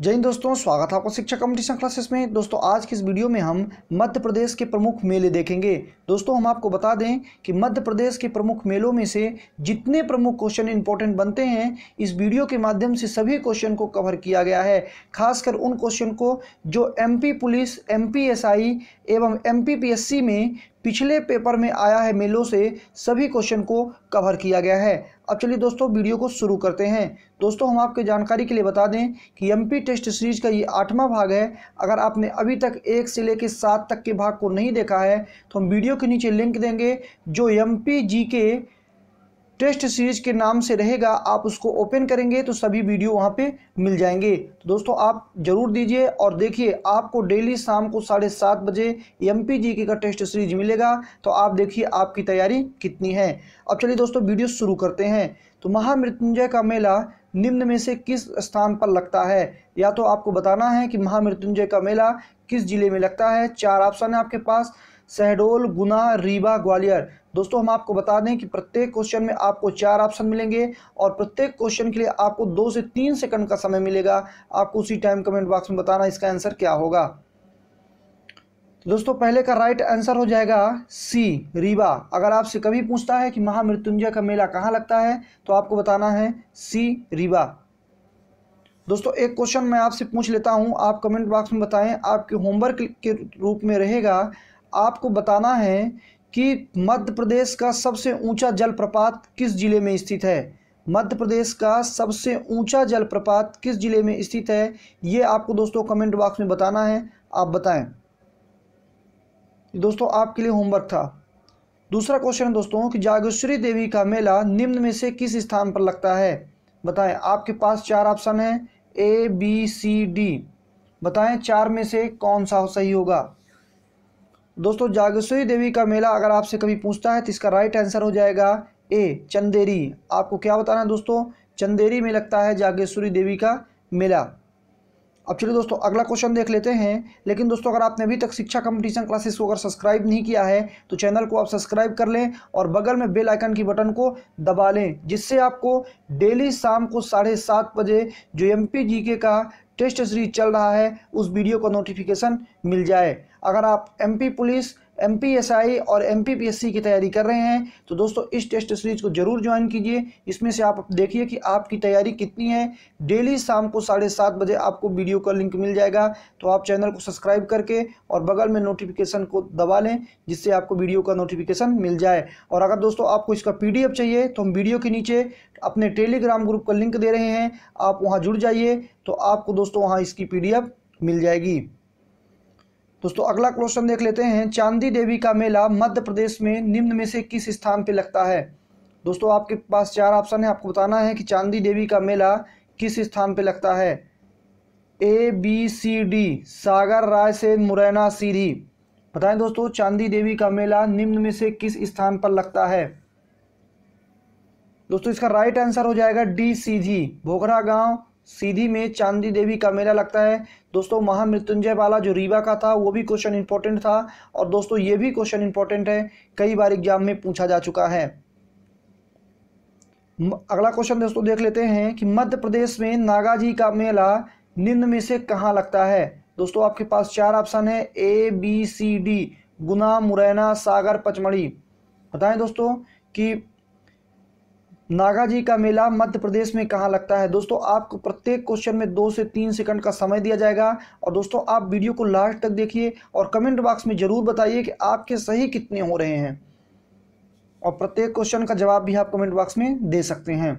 जय हिंद दोस्तों स्वागत है आपका शिक्षा कम्पिटिशन क्लासेस में दोस्तों आज की इस वीडियो में हम मध्य प्रदेश के प्रमुख मेले देखेंगे दोस्तों हम आपको बता दें कि मध्य प्रदेश के प्रमुख मेलों में से जितने प्रमुख क्वेश्चन इंपॉर्टेंट बनते हैं इस वीडियो के माध्यम से सभी क्वेश्चन को कवर किया गया है खासकर उन क्वेश्चन को जो एम पुलिस एम एवं एम में पिछले पेपर में आया है मेलों से सभी क्वेश्चन को कवर किया गया है अब चलिए दोस्तों वीडियो को शुरू करते हैं दोस्तों हम आपके जानकारी के लिए बता दें कि एमपी टेस्ट सीरीज का ये आठवां भाग है अगर आपने अभी तक एक से लेकर सात तक के भाग को नहीं देखा है तो हम वीडियो के नीचे लिंक देंगे जो एम जी के टेस्ट सीरीज के नाम से रहेगा आप उसको ओपन करेंगे तो सभी वीडियो वहाँ पे मिल जाएंगे तो दोस्तों आप जरूर दीजिए और देखिए आपको डेली शाम को साढ़े सात बजे एम पी का टेस्ट सीरीज मिलेगा तो आप देखिए आपकी तैयारी कितनी है अब चलिए दोस्तों वीडियो शुरू करते हैं तो महामृत्युंजय का मेला निम्न में से किस स्थान पर लगता है या तो आपको बताना है कि महामृत्युंजय का मेला किस जिले में लगता है चार ऑप्शन है आपके पास शहडोल गुना रीवा ग्वालियर दोस्तों हम आपको बता दें कि प्रत्येक क्वेश्चन में आपको चार ऑप्शन मिलेंगे और प्रत्येक क्वेश्चन के लिए आपको दो से तीन सेकंड का समय मिलेगा आपको उसी टाइम कमेंट बॉक्स में बताना इसका आंसर क्या होगा तो दोस्तों पहले का राइट आंसर हो जाएगा सी रीवा अगर आपसे कभी पूछता है कि महामृत्युंजय का मेला कहाँ लगता है तो आपको बताना है सी रीवा दोस्तों एक क्वेश्चन मैं आपसे पूछ लेता हूं आप कमेंट बॉक्स में बताएं आपके होमवर्क के रूप में रहेगा आपको बताना है कि मध्य प्रदेश का सबसे ऊंचा जलप्रपात किस जिले में स्थित है मध्य प्रदेश का सबसे ऊंचा जलप्रपात किस जिले में स्थित है ये आपको दोस्तों कमेंट बॉक्स में बताना है आप बताएं दोस्तों आपके लिए होमवर्क था दूसरा क्वेश्चन है दोस्तों कि जागेश्वरी देवी का मेला निम्न में से किस स्थान पर लगता है बताएं आपके पास चार ऑप्शन है ए बी सी डी बताएं चार में से कौन सा सही होगा दोस्तों जागेश्वरी देवी का मेला अगर आपसे कभी पूछता है तो इसका राइट आंसर हो जाएगा ए चंदेरी आपको क्या बताना है दोस्तों चंदेरी में लगता है जागेश्वरी देवी का मेला अब चलिए दोस्तों अगला क्वेश्चन देख लेते हैं लेकिन दोस्तों अगर आपने अभी तक शिक्षा कंपटीशन क्लासेस को अगर सब्सक्राइब नहीं किया है तो चैनल को आप सब्सक्राइब कर लें और बगल में बेल आइकन की बटन को दबा लें जिससे आपको डेली शाम को साढ़े सात बजे जो एम पी जी के का टेस्ट सीरीज चल रहा है उस वीडियो का नोटिफिकेशन मिल जाए अगर आप MP police M P S I और M P P S C की तैयारी कर रहे हैं तो दोस्तों इस टेस्ट सीरीज को जरूर ज्वाइन कीजिए इसमें से आप देखिए कि आपकी तैयारी कितनी है डेली शाम को साढ़े सात बजे आपको वीडियो का लिंक मिल जाएगा तो आप चैनल को सब्सक्राइब करके और बगल में नोटिफिकेशन को दबा लें जिससे आपको वीडियो का नोटिफिकेशन मिल जाए और अगर दोस्तों आपको इसका पी चाहिए तो हम वीडियो के नीचे अपने टेलीग्राम ग्रुप का लिंक दे रहे हैं आप वहाँ जुड़ जाइए तो आपको दोस्तों वहाँ इसकी पी मिल जाएगी दोस्तों अगला क्वेश्चन देख लेते हैं चांदी देवी का मेला मध्य प्रदेश में निम्न में से किस स्थान पर लगता है दोस्तों आपके पास चार ऑप्शन है आपको बताना है कि चांदी देवी का मेला किस स्थान पर लगता है ए बी सी डी सागर राय से मुरैना सीधी बताएं दोस्तों चांदी देवी का मेला निम्न में से किस स्थान पर लगता है दोस्तों इसका राइट आंसर हो जाएगा डी सीधी भोगरा गांव सीधी में चांदी देवी का मेला लगता है दोस्तों महामृत्युंजय वाला जो रीवा का था वो भी क्वेश्चन इंपॉर्टेंट था और दोस्तों ये भी क्वेश्चन इंपॉर्टेंट है कई बार एग्जाम में पूछा जा चुका है अगला क्वेश्चन दोस्तों देख लेते हैं कि मध्य प्रदेश में नागाजी का मेला निम्न में से कहाँ लगता है दोस्तों आपके पास चार ऑप्शन है A B C D Guna Morena Sagar Pachmarhi बताएं दोस्तों कि नागा जी का मेला मध्य प्रदेश में कहाँ लगता है दोस्तों आपको प्रत्येक क्वेश्चन में दो से तीन सेकंड का समय दिया जाएगा और दोस्तों आप वीडियो को लास्ट तक देखिए और कमेंट बॉक्स में ज़रूर बताइए कि आपके सही कितने हो रहे हैं और प्रत्येक क्वेश्चन का जवाब भी आप कमेंट बॉक्स में दे सकते हैं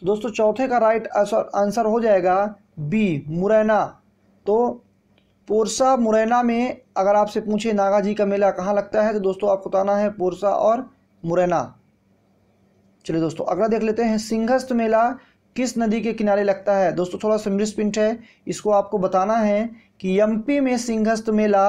तो दोस्तों चौथे का राइट आंसर हो जाएगा बी मुरैना तो पोरसा मुरैना में अगर आपसे पूछे नागा जी का मेला कहाँ लगता है तो दोस्तों आपको बताना है पोरसा और मुरैना चलिए दोस्तों अगला देख लेते हैं सिंहस्थ मेला किस नदी के किनारे लगता है दोस्तों थोड़ा सा मिस है इसको आपको बताना है कि एमपी में सिंहस्थ मेला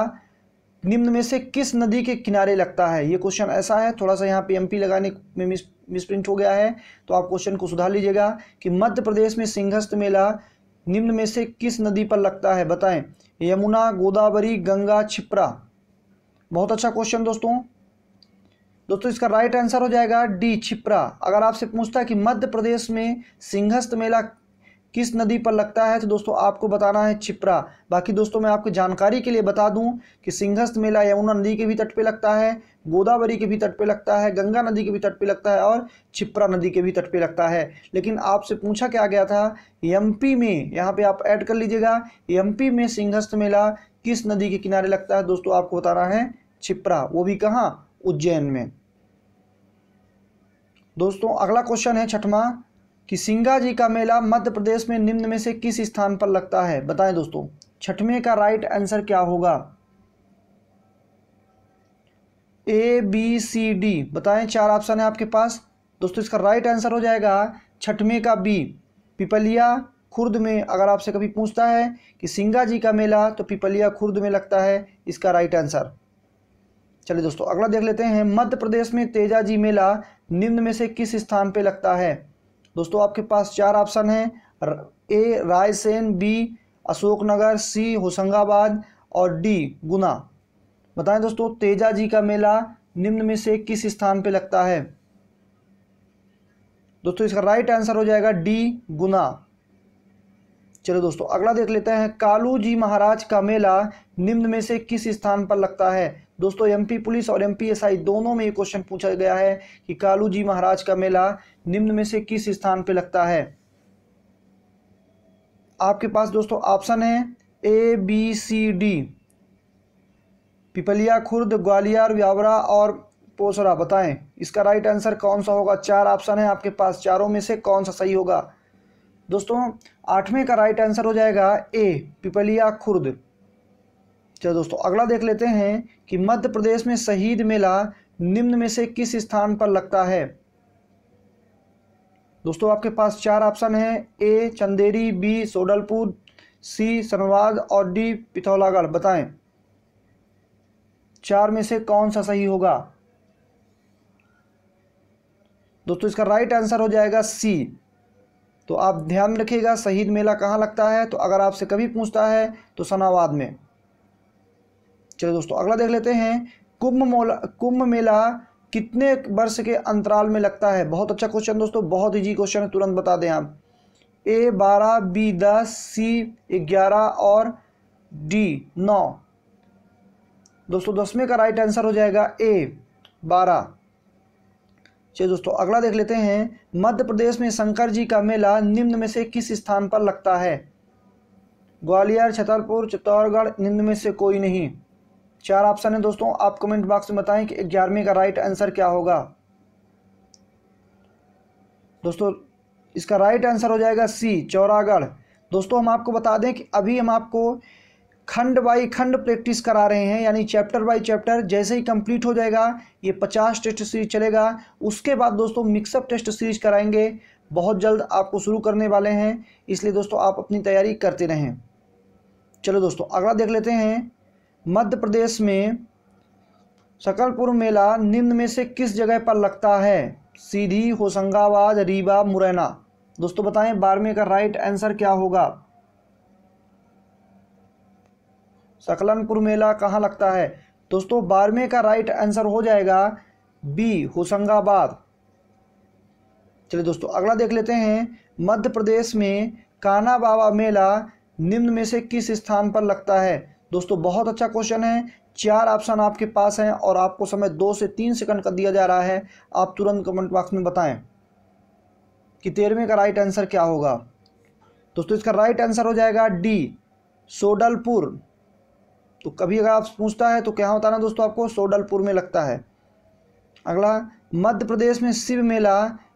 निम्न में से किस नदी के किनारे लगता है ये क्वेश्चन ऐसा है थोड़ा सा यहाँ पे एमपी लगाने में मिस मिसप्रिंट हो गया है तो आप क्वेश्चन को सुधार लीजिएगा कि मध्य प्रदेश में सिंहस्थ मेला निम्न में से किस नदी पर लगता है बताएं यमुना गोदावरी गंगा छिप्रा बहुत अच्छा क्वेश्चन दोस्तों दोस्तों इसका राइट आंसर हो जाएगा डी छिपरा अगर आपसे पूछता है कि मध्य प्रदेश में सिंहस्थ मेला किस नदी पर लगता है तो दोस्तों आपको बताना है छिपरा बाकी दोस्तों मैं आपको जानकारी के लिए बता दूं कि सिंहस्थ मेला यमुना नदी के भी तट पे लगता है गोदावरी के भी तट पे लगता है गंगा नदी के भी तट पे लगता है और छिपरा नदी के भी तट पे लगता है लेकिन आपसे पूछा क्या गया था एम में यहाँ पे आप ऐड कर लीजिएगा एम में सिंहस्थ मेला किस नदी के किनारे लगता है दोस्तों आपको बताना है छिपरा वो भी कहाँ उज्जैन में दोस्तों अगला क्वेश्चन है छठवा कि सिंगा जी का मेला मध्य प्रदेश में निम्न में से किस स्थान पर लगता है बताएं दोस्तों छठवें का राइट आंसर क्या होगा ए बी सी डी बताएं चार ऑप्शन है आपके पास दोस्तों इसका राइट आंसर हो जाएगा छठवें का बी पिपलिया खुर्द में अगर आपसे कभी पूछता है कि सिंगा जी का मेला तो पिपलिया खुर्द में लगता है इसका राइट आंसर चलिए दोस्तों अगला देख लेते हैं मध्य प्रदेश में तेजाजी मेला निम्न में से किस स्थान पर लगता है दोस्तों आपके पास चार ऑप्शन हैं A Raisen B Ashoknagar C Hoshangabad और डी गुना बताएं दोस्तों तेजाजी का मेला निम्न में से किस स्थान पर लगता है दोस्तों इसका राइट आंसर हो जाएगा डी गुना चलो दोस्तों अगला देख लेते हैं कालू जी महाराज का मेला निम्न में से किस स्थान पर लगता है दोस्तों एमपी पुलिस और एमपीएसआई दोनों में ये क्वेश्चन पूछा गया है कि कालू जी महाराज का मेला निम्न में से किस स्थान पर लगता है आपके पास दोस्तों ऑप्शन है A B C D Piplia Khurd Gwalior Biaora और पोसरा बताएं इसका राइट आंसर कौन सा होगा चार ऑप्शन है आपके पास चारों में से कौन सा सही होगा दोस्तों आठवें का राइट आंसर हो जाएगा ए पिपलिया खुर्द चलो दोस्तों अगला देख लेते हैं कि मध्य प्रदेश में शहीद मेला निम्न में से किस स्थान पर लगता है दोस्तों आपके पास चार ऑप्शन है A Chanderi B Sodalpur C Sanawad और डी पिथौलागढ़ बताएं चार में से कौन सा सही होगा दोस्तों इसका राइट आंसर हो जाएगा सी तो आप ध्यान रखिएगा शहीद मेला कहाँ लगता है तो अगर आपसे कभी पूछता है तो सनावाद में चलो दोस्तों अगला देख लेते हैं कुंभ मोला कुंभ मेला कितने वर्ष के अंतराल में लगता है बहुत अच्छा क्वेश्चन दोस्तों बहुत ईजी क्वेश्चन है तुरंत बता दें आप ए बारह बी दस सी ग्यारह और डी नौ दोस्तों दसवें का राइट आंसर हो जाएगा ए बारह चलिए दोस्तों अगला देख लेते हैं मध्य प्रदेश में शंकर जी का मेला निम्न में से किस स्थान पर लगता है ग्वालियर छतरपुर चित्तौड़गढ़ निम्न में से कोई नहीं चार ऑप्शन है दोस्तों आप कमेंट बॉक्स में बताएं कि ग्यारहवीं का राइट आंसर क्या होगा दोस्तों इसका राइट आंसर हो जाएगा सी चौरागढ़ दोस्तों हम आपको बता दें कि अभी हम आपको खंड बाई खंड प्रैक्टिस करा रहे हैं यानी चैप्टर बाई चैप्टर जैसे ही कंप्लीट हो जाएगा ये पचास टेस्ट सीरीज चलेगा उसके बाद दोस्तों मिक्सअप टेस्ट सीरीज कराएंगे बहुत जल्द आपको शुरू करने वाले हैं इसलिए दोस्तों आप अपनी तैयारी करते रहें चलो दोस्तों अगला देख लेते हैं मध्य प्रदेश में सकलपुर मेला निम्न में से किस जगह पर लगता है सीधी होशंगाबाद रीवा मुरैना दोस्तों बताएं बारहवीं का राइट आंसर क्या होगा सकलनपुर मेला कहाँ लगता है दोस्तों बारहवें का राइट आंसर हो जाएगा बी होशंगाबाद चलिए दोस्तों अगला देख लेते हैं मध्य प्रदेश में काना बाबा मेला निम्न में से किस स्थान पर लगता है दोस्तों बहुत अच्छा क्वेश्चन है चार ऑप्शन आपके पास हैं और आपको समय दो से तीन सेकंड का दिया जा रहा है आप तुरंत कमेंट बॉक्स में बताएं कि तेरहवें का राइट आंसर क्या होगा दोस्तों इसका राइट आंसर हो जाएगा डी सोडलपुर तो कभी अगर आप पूछता है तो क्या बताना दोस्तों आपको सोडलपुर में लगता है अगला मध्य प्रदेश में शिव मेला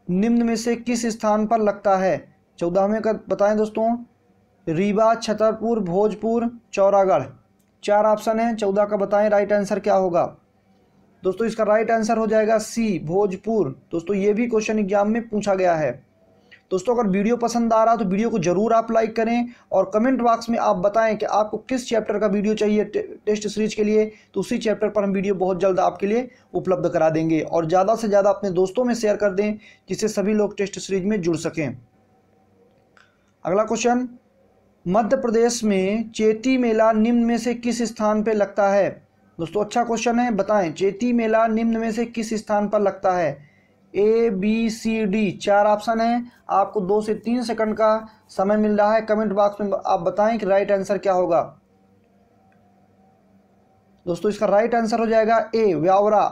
निम्न में से किस स्थान पर लगता है चौदहवें का बताएं दोस्तों रीवा छतरपुर भोजपुर चौरागढ़ चार ऑप्शन है चौदह का बताएं राइट आंसर क्या होगा दोस्तों इसका राइट आंसर हो जाएगा सी भोजपुर दोस्तों ये भी क्वेश्चन एग्जाम में पूछा गया है दोस्तों अगर वीडियो पसंद आ रहा तो वीडियो को ज़रूर आप लाइक करें और कमेंट बॉक्स में आप बताएं कि आपको किस चैप्टर का वीडियो चाहिए टे, टेस्ट सीरीज के लिए तो उसी चैप्टर पर हम वीडियो बहुत जल्द आपके लिए उपलब्ध करा देंगे और ज़्यादा से ज़्यादा अपने दोस्तों में शेयर कर दें जिससे सभी लोग टेस्ट सीरीज में जुड़ सकें अगला क्वेश्चन मध्य प्रदेश में चेती मेला निम्न में से किस स्थान पर लगता है दोस्तों अच्छा क्वेश्चन है बताएं चेती मेला निम्न में से किस स्थान पर लगता है ए बी सी डी चार ऑप्शन है आपको दो से तीन सेकंड का समय मिल रहा है कमेंट बॉक्स में आप बताएं कि राइट आंसर क्या होगा दोस्तों इसका राइट आंसर हो जाएगा ए व्यावरा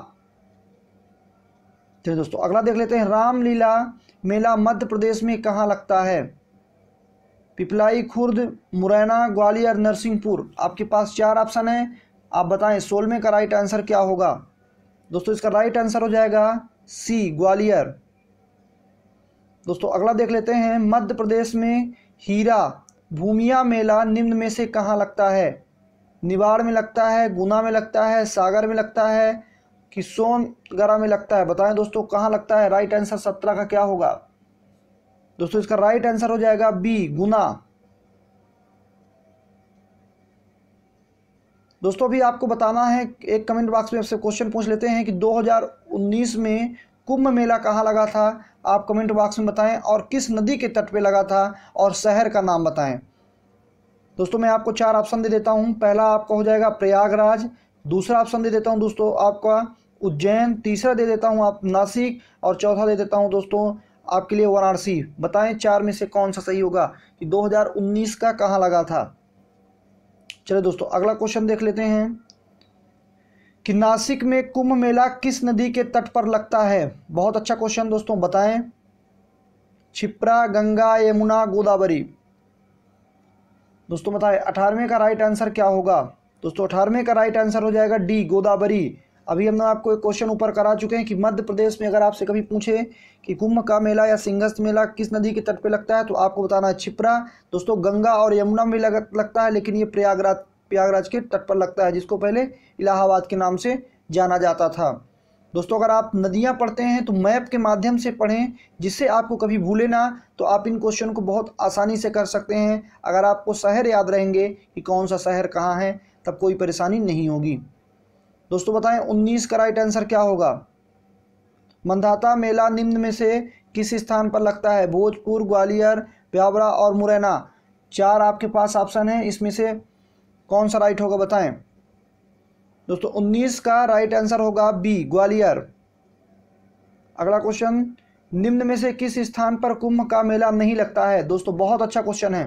चलिए दोस्तों अगला देख लेते हैं रामलीला मेला मध्य प्रदेश में कहाँ लगता है पिपलाई खुर्द मुरैना ग्वालियर नरसिंहपुर आपके पास चार ऑप्शन हैं आप बताएं सोलवे का राइट आंसर क्या होगा दोस्तों इसका राइट आंसर हो जाएगा सी ग्वालियर दोस्तों अगला देख लेते हैं मध्य प्रदेश में हीरा भूमिया मेला निम्न में से कहाँ लगता है निवाड़ में लगता है गुना में लगता है सागर में लगता है कि सोनगरा में लगता है बताएं दोस्तों कहाँ लगता है राइट आंसर सत्रह का क्या होगा दोस्तों इसका राइट आंसर हो जाएगा बी गुना दोस्तों अभी आपको बताना है एक कमेंट बॉक्स में आपसे क्वेश्चन पूछ लेते हैं कि 2019 में कुंभ मेला कहाँ लगा था आप कमेंट बॉक्स में बताएं और किस नदी के तट पे लगा था और शहर का नाम बताएं दोस्तों मैं आपको चार ऑप्शन दे देता हूँ पहला आपका हो जाएगा प्रयागराज दूसरा ऑप्शन दे देता हूँ दोस्तों आपका उज्जैन तीसरा दे देता हूँ आप नासिक और चौथा दे देता हूँ दोस्तों आपके लिए वाराणसी बताएं चार में से कौन सा सही होगा कि 2019 का कहां लगा था चलिए दोस्तों अगला क्वेश्चन देख लेते हैं कि नासिक में कुंभ मेला किस नदी के तट पर लगता है बहुत अच्छा क्वेश्चन दोस्तों बताएं छिप्रा गंगा यमुना गोदावरी दोस्तों बताएं अठारहवें का राइट आंसर क्या होगा दोस्तों अठारहवें का राइट आंसर हो जाएगा डी गोदावरी अभी हम आपको एक क्वेश्चन ऊपर करा चुके हैं कि मध्य प्रदेश में अगर आपसे कभी पूछे कि कुंभ का मेला या सिंगस्त मेला किस नदी के तट पे लगता है तो आपको बताना है छिपरा दोस्तों गंगा और यमुना में लग, लगता है लेकिन ये प्रयागराज प्रयागराज के तट पर लगता है जिसको पहले इलाहाबाद के नाम से जाना जाता था दोस्तों अगर आप नदियाँ पढ़ते हैं तो मैप के माध्यम से पढ़ें जिससे आपको कभी भूले ना तो आप इन क्वेश्चन को बहुत आसानी से कर सकते हैं अगर आपको शहर याद रहेंगे कि कौन सा शहर कहाँ है तब कोई परेशानी नहीं होगी दोस्तों बताएं उन्नीस का राइट आंसर क्या होगा मंधाता मेला निम्न में से किस स्थान पर लगता है भोजपुर ग्वालियर ब्यावरा और मुरैना चार आपके पास ऑप्शन है इसमें से कौन सा राइट होगा बताएं दोस्तों उन्नीस का राइट आंसर होगा बी ग्वालियर अगला क्वेश्चन निम्न में से किस स्थान पर कुंभ का मेला नहीं लगता है दोस्तों बहुत अच्छा क्वेश्चन है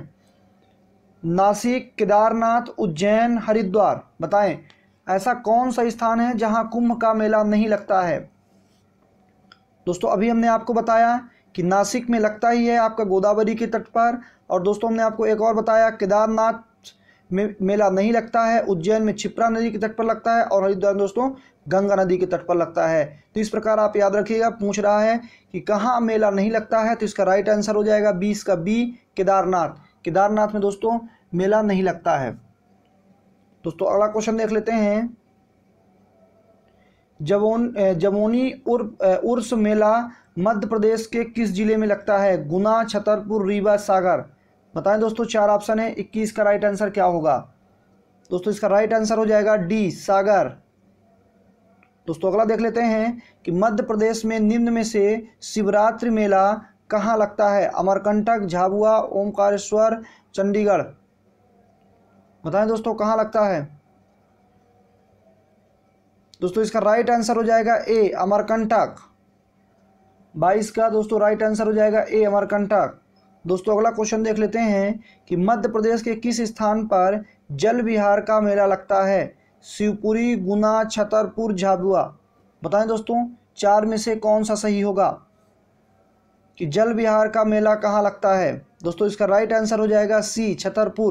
नासिक केदारनाथ उज्जैन हरिद्वार बताएं ऐसा कौन सा स्थान है जहां कुंभ का मेला नहीं लगता है दोस्तों अभी हमने आपको बताया कि नासिक में लगता ही है आपका गोदावरी के तट पर और दोस्तों हमने आपको एक और बताया केदारनाथ में मेला नहीं लगता है उज्जैन में छिप्रा नदी के तट पर लगता है और हरिद्वार दोस्तों गंगा नदी के तट पर लगता है तो इस प्रकार आप याद रखिएगा पूछ रहा है कि कहाँ मेला नहीं लगता है तो इसका राइट आंसर हो जाएगा बीस का बी केदारनाथ केदारनाथ में दोस्तों मेला नहीं लगता है दोस्तों अगला क्वेश्चन देख लेते हैं जबोन जमोनी उर, उर्स मेला मध्य प्रदेश के किस जिले में लगता है गुना छतरपुर रीवा सागर बताएं दोस्तों चार ऑप्शन है इक्कीस का राइट आंसर क्या होगा दोस्तों इसका राइट आंसर हो जाएगा डी सागर दोस्तों अगला देख लेते हैं कि मध्य प्रदेश में निम्न में से शिवरात्रि मेला कहाँ लगता है अमरकंटक झाबुआ ओमकारेश्वर चंडीगढ़ बताएं दोस्तों कहाँ लगता है दोस्तों इसका राइट आंसर हो जाएगा ए अमरकंटक बाईस का दोस्तों राइट आंसर हो जाएगा ए अमरकंटक दोस्तों अगला क्वेश्चन देख लेते हैं कि मध्य प्रदेश के किस स्थान पर जल विहार का मेला लगता है शिवपुरी गुना छतरपुर झाबुआ बताएं दोस्तों चार में से कौन सा सही होगा कि जल विहार का मेला कहाँ लगता है दोस्तों इसका राइट आंसर हो जाएगा सी छतरपुर